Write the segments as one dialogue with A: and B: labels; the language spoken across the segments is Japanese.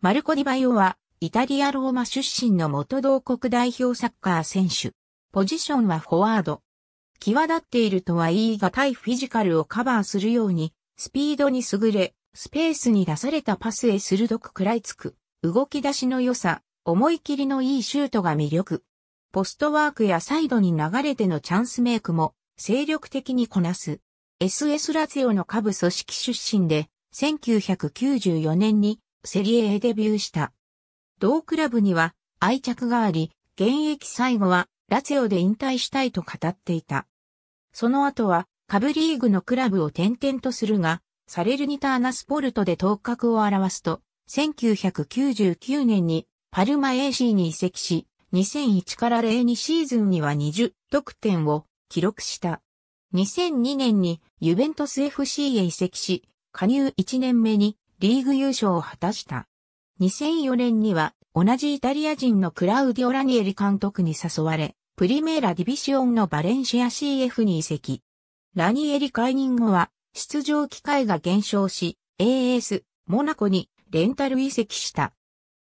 A: マルコ・ディバイオは、イタリア・ローマ出身の元同国代表サッカー選手。ポジションはフォワード。際立っているとは言いがたいフィジカルをカバーするように、スピードに優れ、スペースに出されたパスへ鋭く食らいつく、動き出しの良さ、思い切りのいいシュートが魅力。ポストワークやサイドに流れてのチャンスメイクも、精力的にこなす。SS ラツィオの下部組織出身で、1994年にセリエへデビューした。同クラブには愛着があり、現役最後はラツオで引退したいと語っていた。その後は下部リーグのクラブを転々とするが、サレルニターナスポルトで頭角を表すと、1999年にパルマ AC に移籍し、2001から02シーズンには20得点を記録した。2002年にユベントス FC へ移籍し、加入1年目にリーグ優勝を果たした。2004年には同じイタリア人のクラウディオ・ラニエリ監督に誘われ、プリメーラ・ディビシオンのバレンシア CF に移籍。ラニエリ解任後は出場機会が減少し、AS、モナコにレンタル移籍した。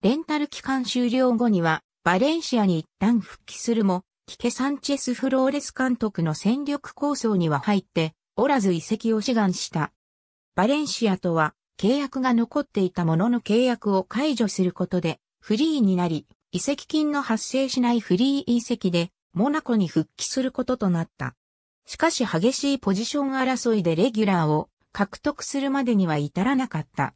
A: レンタル期間終了後には、バレンシアに一旦復帰するも、キケ・サンチェス・フローレス監督の戦力構想には入っておらず移籍を志願した。バレンシアとは、契約が残っていたものの契約を解除することでフリーになり、移籍金の発生しないフリー移籍でモナコに復帰することとなった。しかし激しいポジション争いでレギュラーを獲得するまでには至らなかった。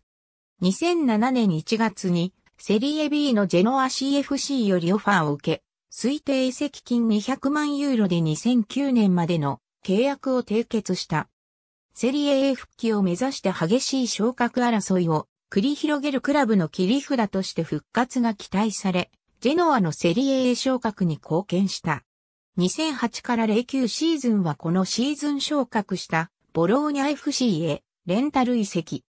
A: 2007年1月にセリエ B のジェノア CFC よりオファーを受け、推定移籍金200万ユーロで2009年までの契約を締結した。セリエ A 復帰を目指して激しい昇格争いを繰り広げるクラブの切り札として復活が期待され、ジェノアのセリエ A 昇格に貢献した。2008から09シーズンはこのシーズン昇格したボローニャ FC へレンタル移籍。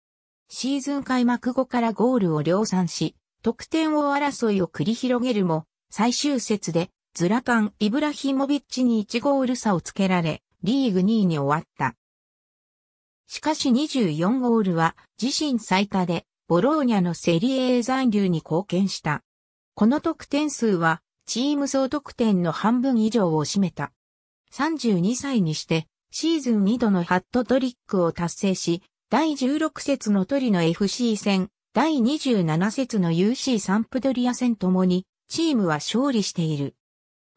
A: シーズン開幕後からゴールを量産し、得点王争いを繰り広げるも、最終節でズラカン・イブラヒモビッチに1ゴール差をつけられ、リーグ2位に終わった。しかし24ゴールは自身最多で、ボローニャのセリエー残留に貢献した。この得点数は、チーム総得点の半分以上を占めた。32歳にして、シーズン2度のハットトリックを達成し、第16節のトリの FC 戦、第27節の UC サンプドリア戦ともに、チームは勝利している。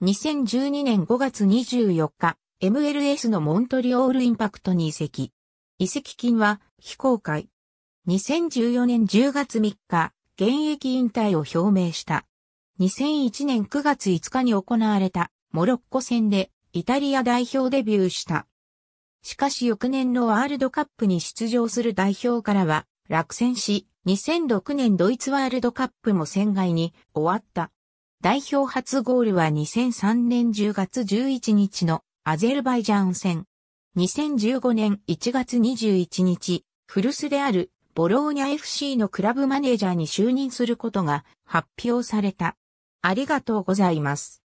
A: 2012年5月24日、MLS のモントリオールインパクトに移籍。遺跡金は非公開。2014年10月3日、現役引退を表明した。2001年9月5日に行われたモロッコ戦でイタリア代表デビューした。しかし翌年のワールドカップに出場する代表からは落選し、2006年ドイツワールドカップも戦外に終わった。代表初ゴールは2003年10月11日のアゼルバイジャン戦。2015年1月21日、古巣であるボローニャ FC のクラブマネージャーに就任することが発表された。ありがとうございます。